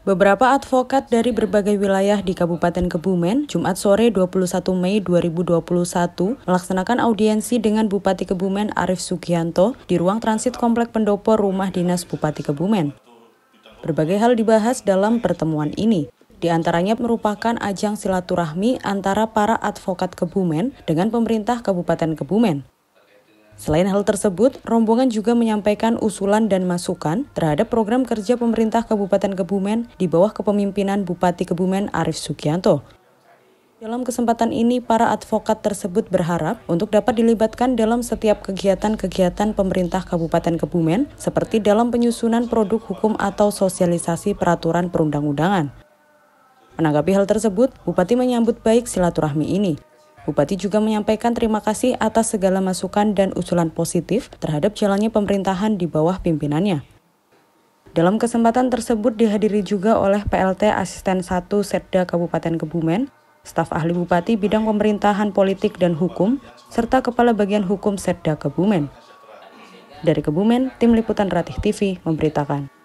Beberapa advokat dari berbagai wilayah di Kabupaten Kebumen, Jumat sore 21 Mei 2021, melaksanakan audiensi dengan Bupati Kebumen Arief Sugianto di ruang transit Komplek Pendopo Rumah Dinas Bupati Kebumen. Berbagai hal dibahas dalam pertemuan ini, di antaranya merupakan ajang silaturahmi antara para advokat Kebumen dengan pemerintah Kabupaten Kebumen. Selain hal tersebut, rombongan juga menyampaikan usulan dan masukan terhadap program kerja pemerintah Kabupaten Kebumen di bawah kepemimpinan Bupati Kebumen Arief Sugianto. Dalam kesempatan ini, para advokat tersebut berharap untuk dapat dilibatkan dalam setiap kegiatan-kegiatan pemerintah Kabupaten Kebumen, seperti dalam penyusunan produk hukum atau sosialisasi peraturan perundang-undangan. Menanggapi hal tersebut, Bupati menyambut baik silaturahmi ini. Bupati juga menyampaikan terima kasih atas segala masukan dan usulan positif terhadap jalannya pemerintahan di bawah pimpinannya. Dalam kesempatan tersebut dihadiri juga oleh PLT Asisten 1 Setda Kabupaten Kebumen, staf ahli Bupati Bidang Pemerintahan Politik dan Hukum, serta Kepala Bagian Hukum Setda Kebumen. Dari Kebumen, Tim Liputan Ratih TV memberitakan.